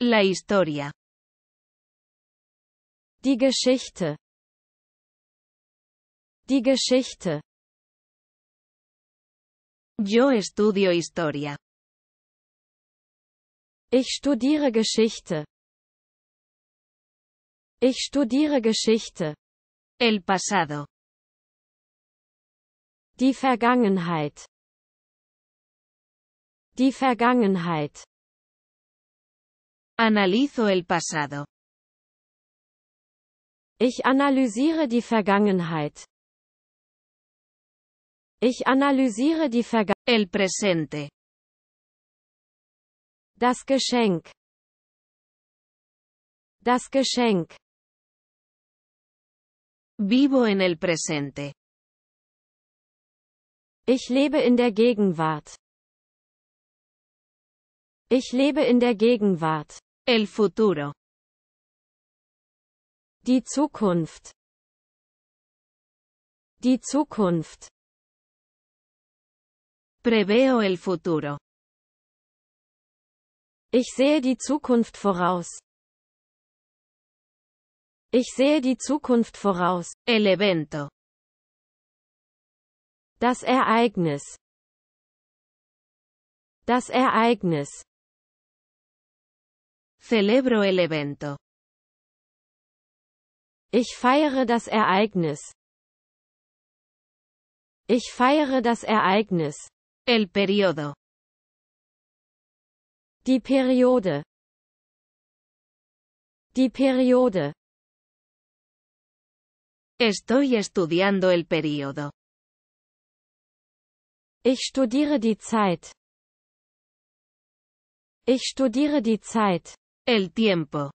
La historia. Die Geschichte. Die Geschichte. Yo estudio historia. Ich studiere Geschichte. Ich studiere Geschichte. El pasado. Die Vergangenheit. Die Vergangenheit. Analizo el pasado. Ich analysiere die Vergangenheit. Ich analysiere die Vergangenheit. El presente. Das Geschenk. Das Geschenk. Vivo en el presente. Ich lebe in der Gegenwart. Ich lebe in der Gegenwart. El futuro. Die Zukunft. Die Zukunft. Preveo el futuro. Ich sehe die Zukunft voraus. Ich sehe die Zukunft voraus. El evento. Das Ereignis. Das Ereignis. Celebro el evento. Ich feiere das Ereignis. Ich feiere das Ereignis. El periodo. Die Periode. Die Periode. Estoy estudiando el periodo. Ich studiere die Zeit. Ich studiere die Zeit. El tiempo.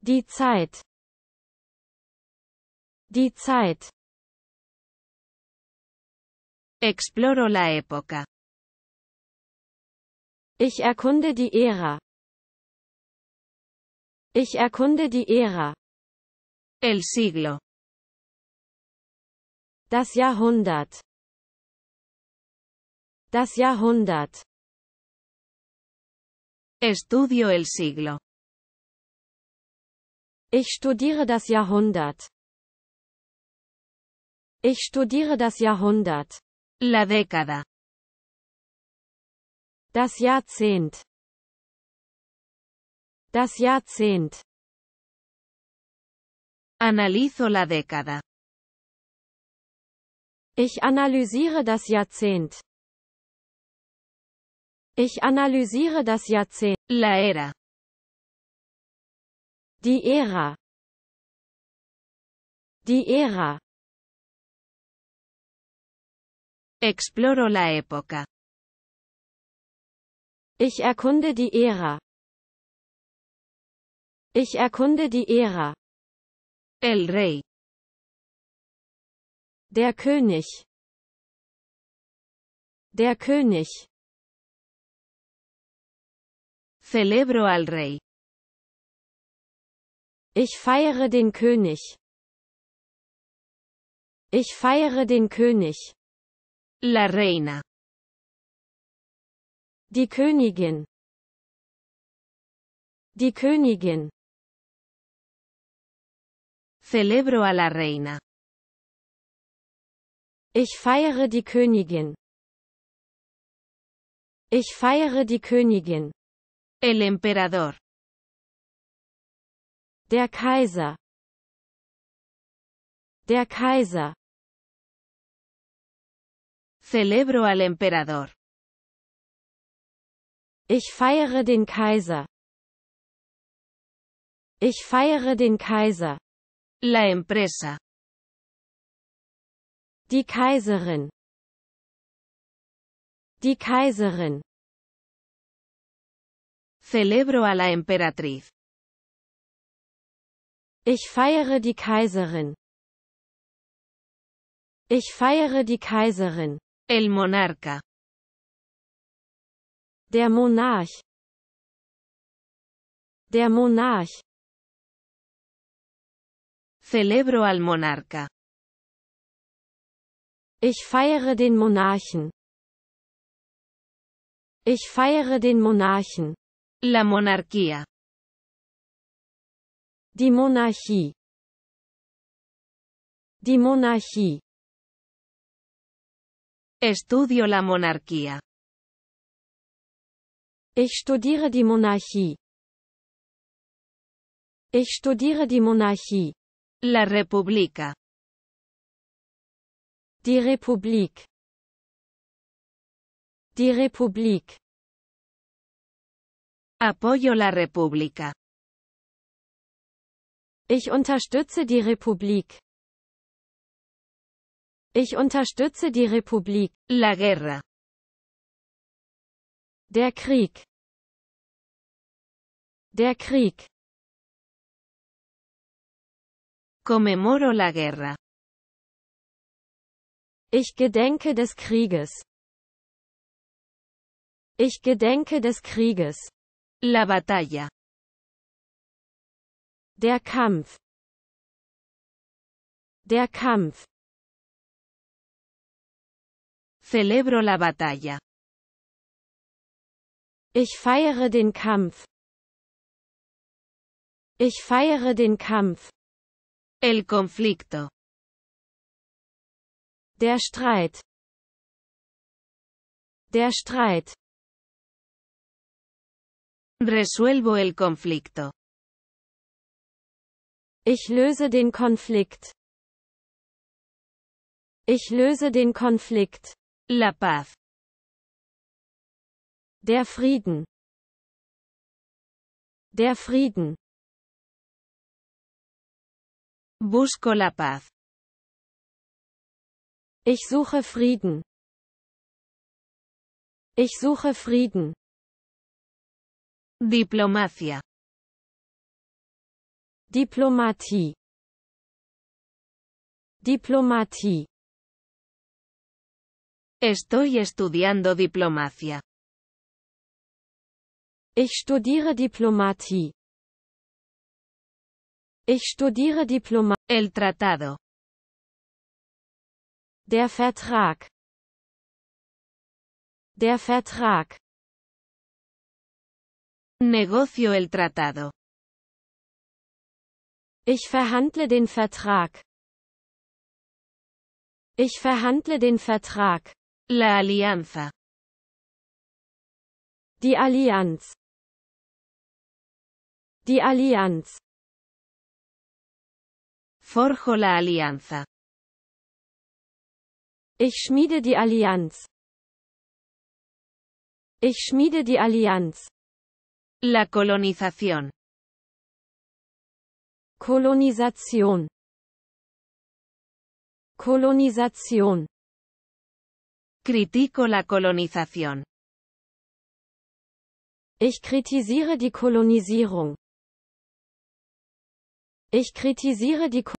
Die Zeit. Die Zeit. Exploro la época. Ich erkunde die Ära. Ich erkunde die Ära. El siglo. Das Jahrhundert. Das Jahrhundert. Estudio el siglo. Ich studiere das Jahrhundert. Ich studiere das Jahrhundert. La década. Das Jahrzehnt. Das Jahrzehnt. Analizo la década. Ich analysiere das Jahrzehnt. Ich analysiere das Jahrzehnt. La era. Die Ära. Die Ära. Exploro la época. Ich erkunde die Ära. Ich erkunde die Ära. El Rey. Der König. Der König. Celebro al rey. Ich feiere den König. Ich feiere den König. La reina. Die Königin. Die Königin. Celebro a la reina. Ich feiere die Königin. Ich feiere die Königin. El emperador. Der Kaiser. Der Kaiser. Celebro al emperador. Ich feiere den Kaiser. Ich feiere den Kaiser. La empresa. Die Kaiserin. Die Kaiserin. Celebro a la emperatriz. Ich feiere die Kaiserin. Ich feiere die Kaiserin. El monarca. Der Monarch. Der Monarch. Celebro al monarca. Ich feiere den Monarchen. Ich feiere den Monarchen. La monarquía. Die Monarchie. Die Monarchie. Estudio la monarquía. Ich studiere die Monarchie. Ich studiere die Monarchie. La República. Die Republik. Die Republik. Apoyo la República. Ich unterstütze die Republik. Ich unterstütze die Republik. La guerra. Der Krieg. Der Krieg. Conmemoro la guerra. Ich gedenke des Krieges. Ich gedenke des Krieges. La batalla. Der Kampf. Der Kampf. Celebro la batalla. Ich feiere den Kampf. Ich feiere den Kampf. El conflicto. Der Streit. Der Streit. Resuelvo el conflicto. Ich löse den Konflikt. Ich löse den Konflikt. La paz. Der Frieden. Der Frieden. Busco la paz. Ich suche Frieden. Ich suche Frieden. Diplomacia. Diplomatie. Diplomatie. Estoy estudiando diplomacia. Ich studiere Diplomatie. Ich studiere Diploma El tratado. Der Vertrag. Der Vertrag. Negocio el tratado. Ich verhandle den Vertrag. Ich verhandle den Vertrag. La alianza. Die Allianz. Die Allianz. Forjo la alianza. Ich schmiede die Allianz. Ich schmiede die Allianz. La colonización. Kolonisation. Kolonisation. Critico la colonización. Ich kritisiere die Kolonisierung. Ich kritisiere die Ko